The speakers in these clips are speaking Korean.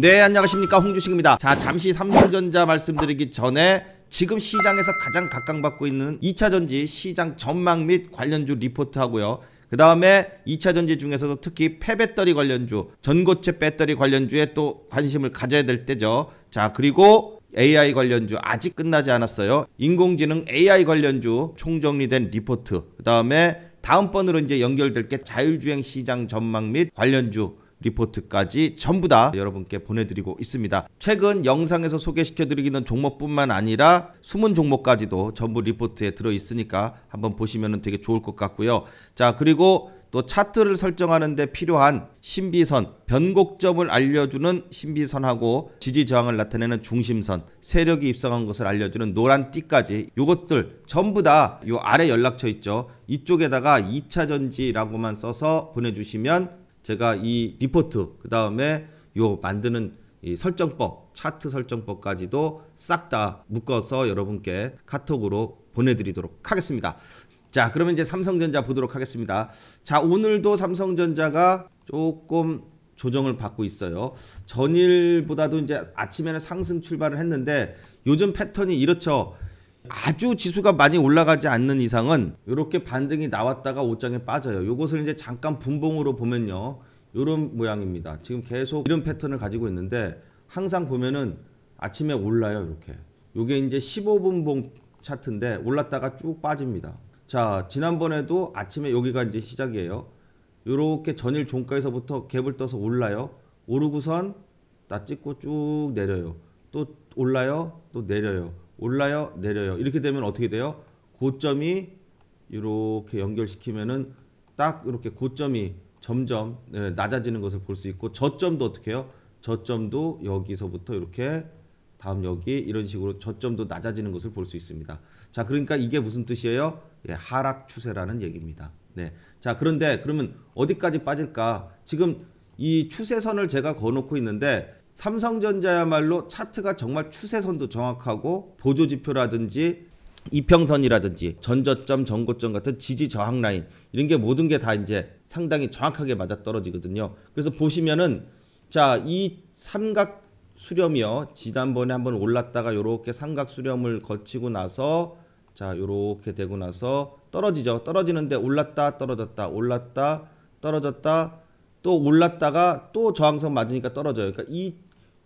네 안녕하십니까 홍주식입니다 자 잠시 삼성전자 말씀드리기 전에 지금 시장에서 가장 각광받고 있는 2차전지 시장 전망 및 관련주 리포트 하고요 그 다음에 2차전지 중에서도 특히 폐배터리 관련주 전고체 배터리 관련주에 또 관심을 가져야 될 때죠 자 그리고 AI 관련주 아직 끝나지 않았어요. 인공지능 AI 관련주 총정리된 리포트. 그다음에 다음번으로 이제 연결될 게 자율주행 시장 전망 및 관련주 리포트까지 전부 다 여러분께 보내드리고 있습니다. 최근 영상에서 소개시켜드리는 기 종목뿐만 아니라 숨은 종목까지도 전부 리포트에 들어있으니까 한번 보시면 되게 좋을 것 같고요. 자, 그리고 또 차트를 설정하는데 필요한 신비선, 변곡점을 알려주는 신비선하고 지지 저항을 나타내는 중심선, 세력이 입성한 것을 알려주는 노란 띠까지 이것들 전부 다 요 아래 연락처 있죠. 이쪽에다가 2차전지라고만 써서 보내주시면 제가 이 리포트 그 다음에 요 만드는 이 설정법 차트 설정법까지도 싹 다 묶어서 여러분께 카톡으로 보내드리도록 하겠습니다. 자 그러면 이제 삼성전자 보도록 하겠습니다. 자 오늘도 삼성전자가 조금 조정을 받고 있어요. 전일보다도 이제 아침에는 상승 출발을 했는데 요즘 패턴이 이렇죠. 아주 지수가 많이 올라가지 않는 이상은 이렇게 반등이 나왔다가 옷장에 빠져요. 이것을 이제 잠깐 분봉으로 보면요. 이런 모양입니다. 지금 계속 이런 패턴을 가지고 있는데 항상 보면은 아침에 올라요. 이렇게. 이게 이제 15분봉 차트인데 올랐다가 쭉 빠집니다. 자 지난번에도 아침에 여기가 이제 시작이에요. 이렇게 전일 종가에서부터 갭을 떠서 올라요. 오르고선 나 찍고 쭉 내려요. 또 올라요. 또 내려요. 올라요 내려요 이렇게 되면 어떻게 돼요 고점이 이렇게 연결시키면은 딱 이렇게 고점이 점점 네, 낮아지는 것을 볼 수 있고 저점도 어떻게 해요 저점도 여기서부터 이렇게 다음 여기 이런 식으로 저점도 낮아지는 것을 볼 수 있습니다 자 그러니까 이게 무슨 뜻이에요 예, 하락 추세라는 얘기입니다 네. 자 그런데 그러면 어디까지 빠질까 지금 이 추세선을 제가 거놓고 있는데 삼성전자야말로 차트가 정말 추세선도 정확하고 보조지표라든지 이평선이라든지 전저점, 전고점 같은 지지 저항 라인 이런 게 모든 게 다 이제 상당히 정확하게 맞아 떨어지거든요. 그래서 보시면은 자 이 삼각 수렴이요. 지난번에 한번 올랐다가 요렇게 삼각 수렴을 거치고 나서 자 요렇게 되고 나서 떨어지죠. 떨어지는데 올랐다 떨어졌다 올랐다 떨어졌다 또 올랐다가 또 저항선 맞으니까 떨어져요. 그러니까 이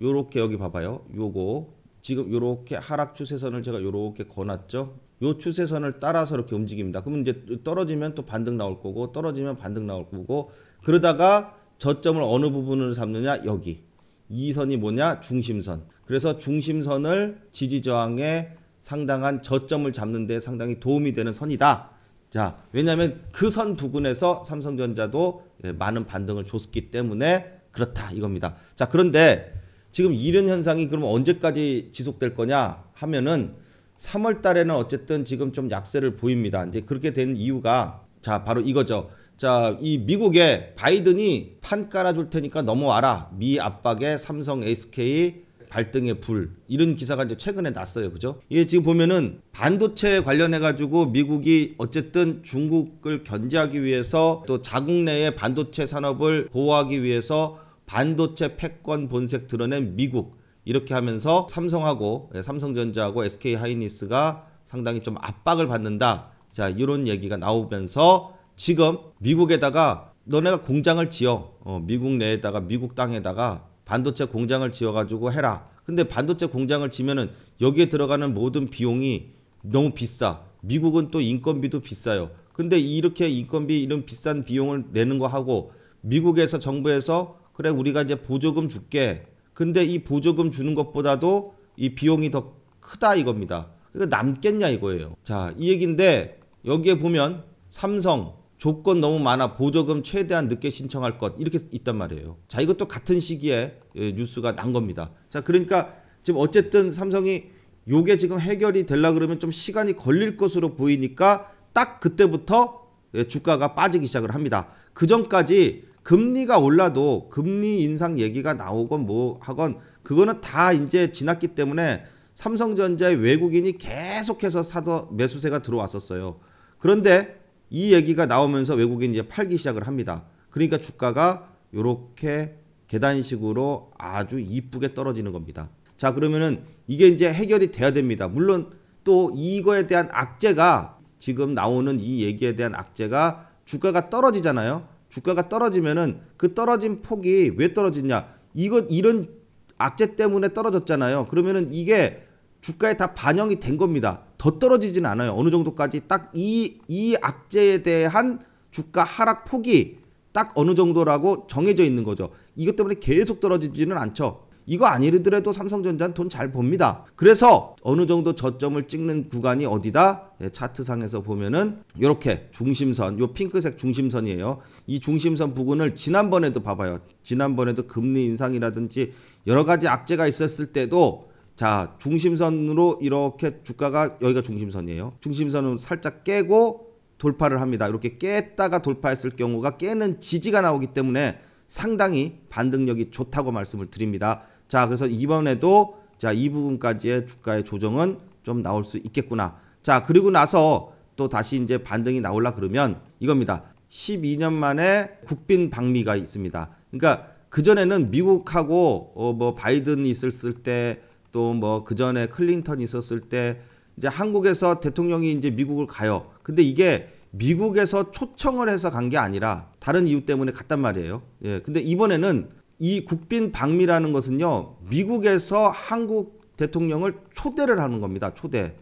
요렇게 여기 봐봐요. 요거 지금 요렇게 하락 추세선을 제가 요렇게 거놨죠. 요 추세선을 따라서 이렇게 움직입니다. 그러면 이제 떨어지면 또 반등 나올 거고 떨어지면 반등 나올 거고 그러다가 저점을 어느 부분을 삼느냐 여기 이 선이 뭐냐 중심선 그래서 중심선을 지지 저항에 상당한 저점을 잡는 데 상당히 도움이 되는 선이다 자 왜냐하면 그 선 부근에서 삼성전자도 예, 많은 반등을 줬기 때문에 그렇다 이겁니다 자 그런데 지금 이런 현상이 그럼 언제까지 지속될 거냐 하면은 3월 달에는 어쨌든 지금 좀 약세를 보입니다. 이제 그렇게 된 이유가 자, 바로 이거죠. 자, 이 미국에 바이든이 판 깔아줄 테니까 넘어와라. 미 압박에 삼성 SK 발등의 불 이런 기사가 이제 최근에 났어요 그죠 이게 지금 보면은 반도체 관련해 가지고 미국이 어쨌든 중국을 견제하기 위해서 또 자국 내의 반도체 산업을 보호하기 위해서 반도체 패권 본색 드러낸 미국 이렇게 하면서 삼성하고 예, 삼성전자하고 SK 하이닉스가 상당히 좀 압박을 받는다. 자 이런 얘기가 나오면서 지금 미국에다가 너네가 공장을 지어 어, 미국 내에다가 미국 땅에다가 반도체 공장을 지어가지고 해라. 근데 반도체 공장을 지면은 여기에 들어가는 모든 비용이 너무 비싸. 미국은 또 인건비도 비싸요. 근데 이렇게 인건비 이런 비싼 비용을 내는 거 하고 미국에서 정부에서 그래 우리가 이제 보조금 줄게. 근데 이 보조금 주는 것보다도 이 비용이 더 크다 이겁니다. 그러 니까 남겠냐 이거예요. 자, 이 얘기인데 여기에 보면 삼성 조건 너무 많아 보조금 최대한 늦게 신청할 것 이렇게 있단 말이에요. 자, 이것도 같은 시기에 예, 뉴스가 난 겁니다. 자, 그러니까 지금 어쨌든 삼성이 요게 지금 해결이 되려 그러면 좀 시간이 걸릴 것으로 보이니까 딱 그때부터 예, 주가가 빠지기 시작을 합니다. 그 전까지 금리가 올라도 금리 인상 얘기가 나오건 뭐 하건 그거는 다 이제 지났기 때문에 삼성전자의 외국인이 계속해서 사서 매수세가 들어왔었어요. 그런데 이 얘기가 나오면서 외국인이 이제 팔기 시작을 합니다. 그러니까 주가가 이렇게 계단식으로 아주 이쁘게 떨어지는 겁니다. 자, 그러면은 이게 이제 해결이 돼야 됩니다. 물론 또 이거에 대한 악재가 지금 나오는 이 얘기에 대한 악재가 주가가 떨어지잖아요. 주가가 떨어지면은 그 떨어진 폭이 왜 떨어지냐? 이건 이런 악재 때문에 떨어졌잖아요. 그러면은 이게 주가에 다 반영이 된 겁니다. 더 떨어지진 않아요. 어느 정도까지 딱 이이 이 악재에 대한 주가 하락 폭이 딱 어느 정도라고 정해져 있는 거죠. 이것 때문에 계속 떨어지지는 않죠. 이거 아니더라도 삼성전자는 돈 잘 봅니다. 그래서 어느 정도 저점을 찍는 구간이 어디다? 예, 차트상에서 보면은 이렇게 중심선, 요 핑크색 중심선이에요. 이 중심선 부근을 지난번에도 봐봐요. 지난번에도 금리 인상이라든지 여러 가지 악재가 있었을 때도 자 중심선으로 이렇게 주가가 여기가 중심선이에요. 중심선은 살짝 깨고 돌파를 합니다. 이렇게 깼다가 돌파했을 경우가 깨는 지지가 나오기 때문에 상당히 반등력이 좋다고 말씀을 드립니다. 자, 그래서 이번에도 자, 이 부분까지의 주가의 조정은 좀 나올 수 있겠구나. 자, 그리고 나서 또 다시 이제 반등이 나올라 그러면 이겁니다. 12년 만에 국빈 방미가 있습니다. 그러니까 그전에는 미국하고 어뭐 바이든이 있었을 때 또 뭐 그전에 클린턴이 있었을 때 이제 한국에서 대통령이 이제 미국을 가요. 근데 이게 미국에서 초청을 해서 간 게 아니라 다른 이유 때문에 갔단 말이에요. 예. 근데 이번에는 이 국빈 방미라는 것은요. 미국에서 한국 대통령을 초대를 하는 겁니다. 초대.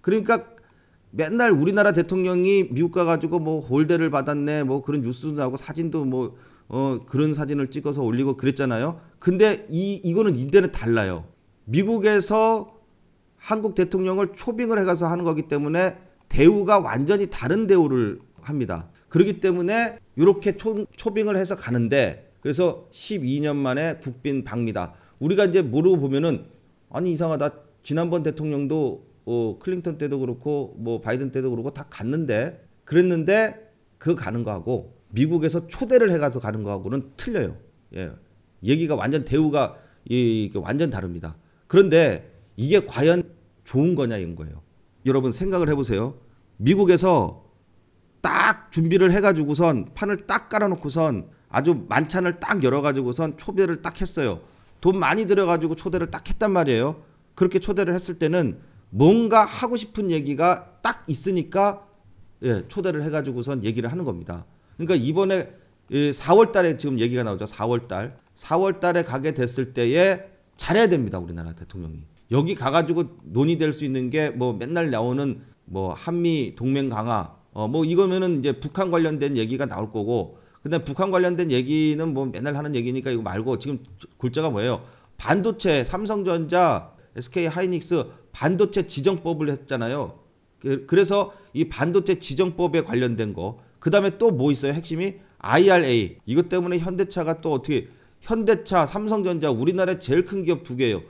그러니까 맨날 우리나라 대통령이 미국 가가지고 뭐 홀대를 받았네 뭐 그런 뉴스도 나오고 사진도 뭐 어, 그런 사진을 찍어서 올리고 그랬잖아요. 근데 이, 이거는 이때는 달라요. 미국에서 한국 대통령을 초빙을 해가서 하는 거기 때문에 대우가 완전히 다른 대우를 합니다. 그렇기 때문에 이렇게 초, 빙을 해서 가는데 그래서 12년 만에 국빈 방미다. 우리가 이제 모르고 보면은 아니 이상하다. 지난번 대통령도 어, 클린턴 때도 그렇고 뭐 바이든 때도 그렇고 다 갔는데 그랬는데 그 가는 거하고 미국에서 초대를 해가서 가는 거하고는 틀려요. 예. 얘기가 완전 대우가 이, 완전 다릅니다. 그런데 이게 과연 좋은 거냐 인 거예요. 여러분 생각을 해보세요. 미국에서 딱 준비를 해가지고선 판을 딱 깔아놓고선 아주 만찬을 딱 열어가지고선 초대를 딱 했어요. 돈 많이 들여가지고 초대를 딱 했단 말이에요. 그렇게 초대를 했을 때는 뭔가 하고 싶은 얘기가 딱 있으니까 예, 초대를 해가지고선 얘기를 하는 겁니다. 그러니까 이번에 4월 달에 지금 얘기가 나오죠. 4월 달. 4월 달에 가게 됐을 때에 잘해야 됩니다. 우리나라 대통령이. 여기 가가지고 논의될 수 있는 게 뭐 맨날 나오는 뭐 한미 동맹 강화 어 뭐 이거면은 이제 북한 관련된 얘기가 나올 거고 근데 북한 관련된 얘기는 뭐 맨날 하는 얘기니까 이거 말고 지금 골자가 뭐예요? 반도체 삼성전자 SK 하이닉스 반도체 지정법을 했잖아요. 그, 그래서 이 반도체 지정법에 관련된 거. 그다음에 또 뭐 있어요? 핵심이 IRA. 이것 때문에 현대차가 또 어떻게 현대차, 삼성전자 우리나라의 제일 큰 기업 두 개예요.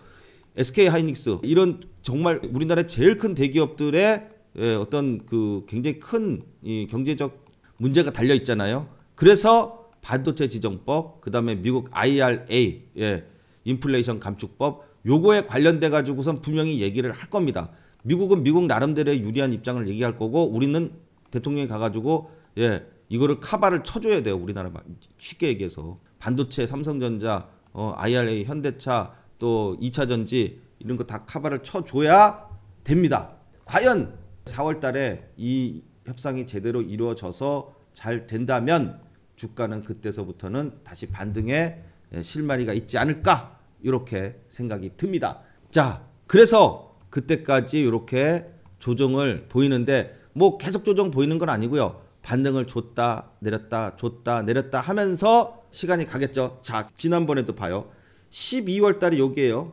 SK 하이닉스 이런 정말 우리나라 의 제일 큰 대기업들의 예, 어떤 그 굉장히 큰 경제적 문제가 달려 있잖아요. 그래서 반도체 지정법, 그다음에 미국 IRA 예, 인플레이션 감축법 요거에 관련돼 가지고선 분명히 얘기를 할 겁니다. 미국은 미국 나름대로의 유리한 입장을 얘기할 거고 우리는 대통령이 가 가지고 예, 이거를 카바를 쳐줘야 돼요. 우리나라 쉽게 얘기해서 반도체, 삼성전자, 어, IRA, 현대차 또 2차 전지 이런 거 다 카바를 쳐줘야 됩니다. 과연 4월 달에 이 협상이 제대로 이루어져서 잘 된다면 주가는 그때서부터는 다시 반등에 예, 실마리가 있지 않을까 이렇게 생각이 듭니다. 자, 그래서 그때까지 이렇게 조정을 보이는데 뭐 계속 조정 보이는 건 아니고요. 반등을 줬다 내렸다 줬다 내렸다 하면서 시간이 가겠죠. 자, 지난번에도 봐요. 12월 달이 여기에요.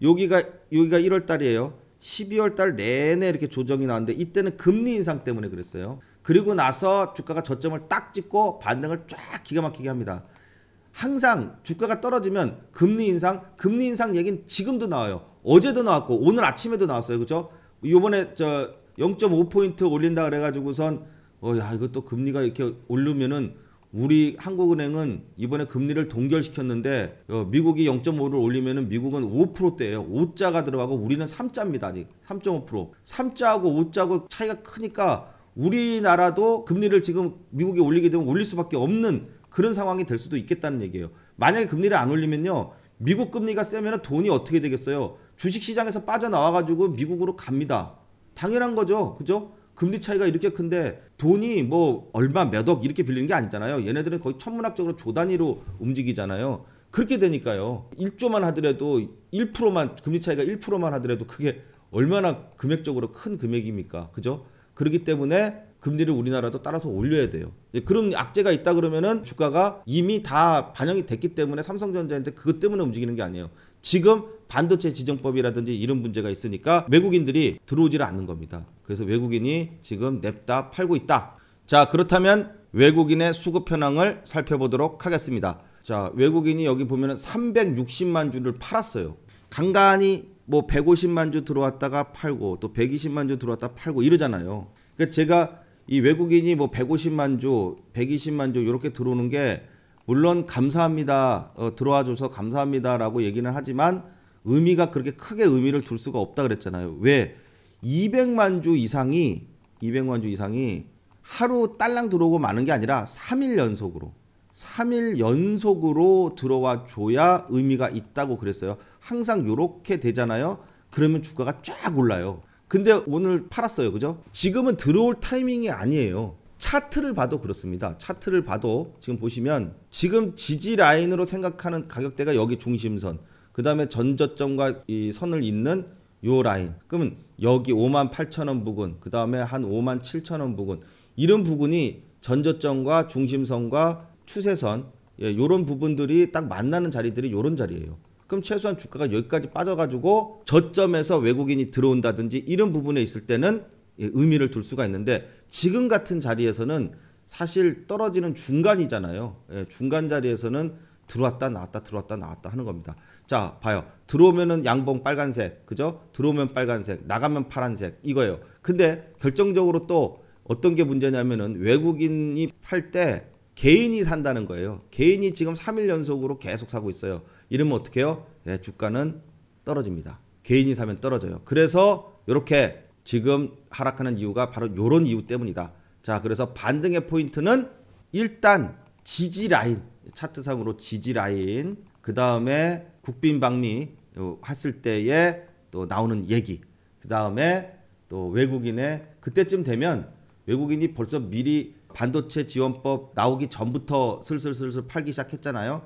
여기가 여기가 1월 달이에요. 12월 달 내내 이렇게 조정이 나왔는데 이때는 금리 인상 때문에 그랬어요. 그리고 나서 주가가 저점을 딱 찍고 반등을 쫙 기가 막히게 합니다. 항상 주가가 떨어지면 금리 인상, 금리 인상 얘기는 지금도 나와요. 어제도 나왔고 오늘 아침에도 나왔어요. 그죠? 요번에 저 0.5포인트 올린다 그래가지고선 어, 야, 이것도 금리가 이렇게 오르면은 우리 한국은행은 이번에 금리를 동결시켰는데 어, 미국이 0.5를 올리면 미국은 5%대예요. 5자가 들어가고 우리는 3자입니다. 아직 3.5%. 3자하고 5자하고 차이가 크니까 우리나라도 금리를 지금 미국이 올리게 되면 올릴 수밖에 없는 그런 상황이 될 수도 있겠다는 얘기예요. 만약에 금리를 안 올리면요. 미국 금리가 세면 돈이 어떻게 되겠어요? 주식시장에서 빠져나와가지고 미국으로 갑니다. 당연한 거죠. 그죠? 금리 차이가 이렇게 큰데 돈이 뭐 얼마 몇 억 이렇게 빌리는 게 아니잖아요. 얘네들은 거의 천문학적으로 조 단위로 움직이잖아요. 그렇게 되니까요. 1조만 하더라도 1%만 금리 차이가 1%만 하더라도 그게 얼마나 금액적으로 큰 금액입니까? 그죠? 그렇기 때문에 금리를 우리나라도 따라서 올려야 돼요. 예, 그런 악재가 있다 그러면은 주가가 이미 다 반영이 됐기 때문에 삼성전자한테 그것 때문에 움직이는 게 아니에요. 지금 반도체 지정법이라든지 이런 문제가 있으니까 외국인들이 들어오질 않는 겁니다. 그래서 외국인이 지금 냅다 팔고 있다. 자, 그렇다면 외국인의 수급 현황을 살펴보도록 하겠습니다. 자, 외국인이 여기 보면 360만 주를 팔았어요. 간간히 뭐 150만 주 들어왔다가 팔고 또 120만 주 들어왔다 팔고 이러잖아요. 그러니까 제가 이 외국인이 뭐 150만 주, 120만 주 이렇게 들어오는 게 물론 감사합니다. 어, 들어와 줘서 감사합니다라고 얘기는 하지만 의미가 그렇게 크게 의미를 둘 수가 없다 그랬잖아요. 왜? 200만 주 이상이 200만 주 이상이 하루 딸랑 들어오고 마는 게 아니라 3일 연속으로 3일 연속으로 들어와 줘야 의미가 있다고 그랬어요. 항상 요렇게 되잖아요. 그러면 주가가 쫙 올라요. 근데 오늘 팔았어요. 그죠? 지금은 들어올 타이밍이 아니에요. 차트를 봐도 그렇습니다. 차트를 봐도 지금 보시면 지금 지지 라인으로 생각하는 가격대가 여기 중심선, 그 다음에 전저점과 이 선을 잇는 요 라인. 그러면 여기 5만 8천 원 부근, 그 다음에 한 5만 7천 원 부근 이런 부분이 전저점과 중심선과 추세선 예, 요런 부분들이 딱 만나는 자리들이 요런 자리예요. 그럼 최소한 주가가 여기까지 빠져가지고 저점에서 외국인이 들어온다든지 이런 부분에 있을 때는 예, 의미를 둘 수가 있는데 지금 같은 자리에서는 사실 떨어지는 중간이잖아요. 예, 중간 자리에서는 들어왔다 나왔다 들어왔다 나왔다 하는 겁니다. 자, 봐요. 들어오면은 양봉 빨간색, 그죠? 들어오면 빨간색, 나가면 파란색 이거예요. 근데 결정적으로 또 어떤 게 문제냐면은 외국인이 팔 때 개인이 산다는 거예요. 개인이 지금 3일 연속으로 계속 사고 있어요. 이러면 어떻게 해요? 예, 주가는 떨어집니다. 개인이 사면 떨어져요. 그래서 이렇게 지금 하락하는 이유가 바로 이런 이유 때문이다. 자, 그래서 반등의 포인트는 일단 지지 라인, 차트상으로 지지 라인, 그 다음에 국빈방미 했을 때에 또 나오는 얘기, 그 다음에 또 외국인의 그때쯤 되면 외국인이 벌써 미리 반도체 지원법 나오기 전부터 슬슬슬슬 팔기 시작했잖아요.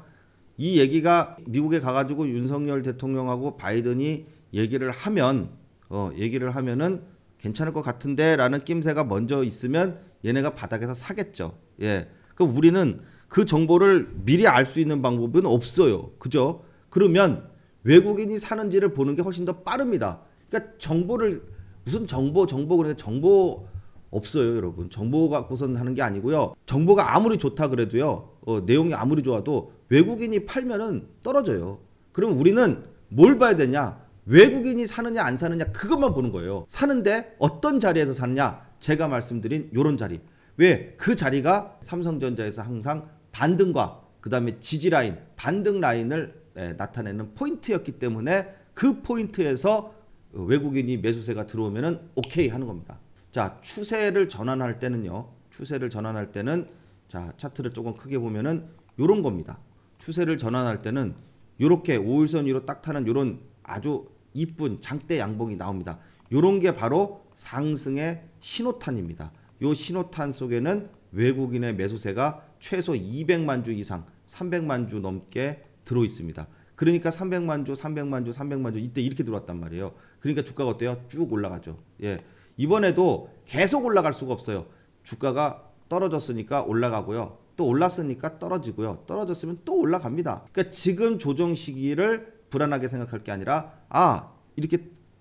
이 얘기가 미국에 가가지고 윤석열 대통령하고 바이든이 얘기를 하면 어, 얘기를 하면은 괜찮을 것 같은데라는 낌새가 먼저 있으면 얘네가 바닥에서 사겠죠. 예. 그 우리는 그 정보를 미리 알 수 있는 방법은 없어요. 그죠? 그러면 외국인이 사는지를 보는 게 훨씬 더 빠릅니다. 그러니까 정보를 무슨 정보 정보 그래 정보 없어요, 여러분. 정보 갖고선 하는 게 아니고요. 정보가 아무리 좋다 그래도요. 어, 내용이 아무리 좋아도 외국인이 팔면은 떨어져요. 그럼 우리는 뭘 봐야 되냐? 외국인이 사느냐 안 사느냐 그것만 보는 거예요. 사는데 어떤 자리에서 사느냐 제가 말씀드린 요런 자리. 왜? 그 자리가 삼성전자에서 항상 반등과 그 다음에 지지라인, 반등 라인을 나타내는 포인트였기 때문에 그 포인트에서 외국인이 매수세가 들어오면은 오케이 하는 겁니다. 자, 추세를 전환할 때는요. 추세를 전환할 때는 자, 차트를 조금 크게 보면은 요런 겁니다. 추세를 전환할 때는 이렇게 5일선 위로 딱 타는 요런 아주 이쁜 장대 양봉이 나옵니다. 이런게 바로 상승의 신호탄입니다. 이 신호탄 속에는 외국인의 매수세가 최소 200만 주 이상 300만 주 넘게 들어 있습니다. 그러니까 300만 주, 300만 주, 300만 주 이때 이렇게 들어왔단 말이에요. 그러니까 주가가 어때요? 쭉 올라가죠. 예. 이번에도 계속 올라갈 수가 없어요. 주가가 떨어졌으니까 올라가고요. 또 올랐으니까 떨어지고요. 떨어졌으면 또 올라갑니다. 그러니까 지금 조정 시기를 불안하게 생각할 게 아니라 아 이렇게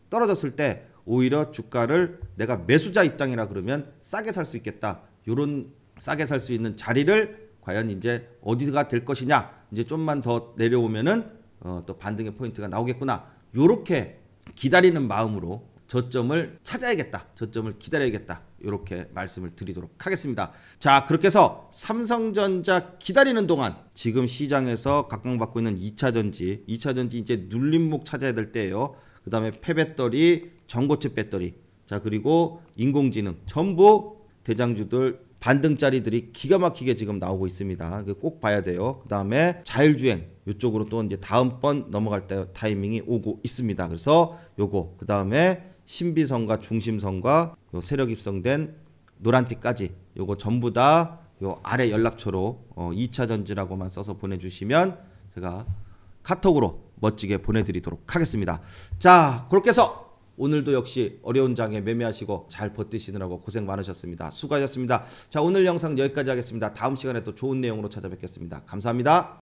떨어졌을 때 오히려 주가를 내가 매수자 입장이라 그러면 싸게 살 수 있겠다 이런 싸게 살 수 있는 자리를 과연 이제 어디가 될 것이냐 이제 좀만 더 내려오면은 어, 또 반등의 포인트가 나오겠구나 요렇게 기다리는 마음으로 저점을 찾아야겠다. 저점을 기다려야겠다. 이렇게 말씀을 드리도록 하겠습니다. 자, 그렇게 해서 삼성전자 기다리는 동안 지금 시장에서 각광받고 있는 2차전지, 2차전지 이제 눌림목 찾아야 될 때예요. 그 다음에 폐배터리, 전고체 배터리, 자 그리고 인공지능 전부 대장주들 반등짜리들이 기가 막히게 지금 나오고 있습니다. 꼭 봐야 돼요. 그 다음에 자율주행 이쪽으로 또 이제 다음번 넘어갈 때 타이밍이 오고 있습니다. 그래서 요거 그 다음에 신비성과중심성과요 세력 입성된 노란띠까지 요거 전부 다 요 아래 연락처로 어 2차 전지라고만 써서 보내주시면 제가 카톡으로 멋지게 보내드리도록 하겠습니다. 자 그렇게 해서 오늘도 역시 어려운 장에 매매하시고 잘 버티시느라고 고생 많으셨습니다. 수고하셨습니다. 자 오늘 영상 여기까지 하겠습니다. 다음 시간에 또 좋은 내용으로 찾아뵙겠습니다. 감사합니다.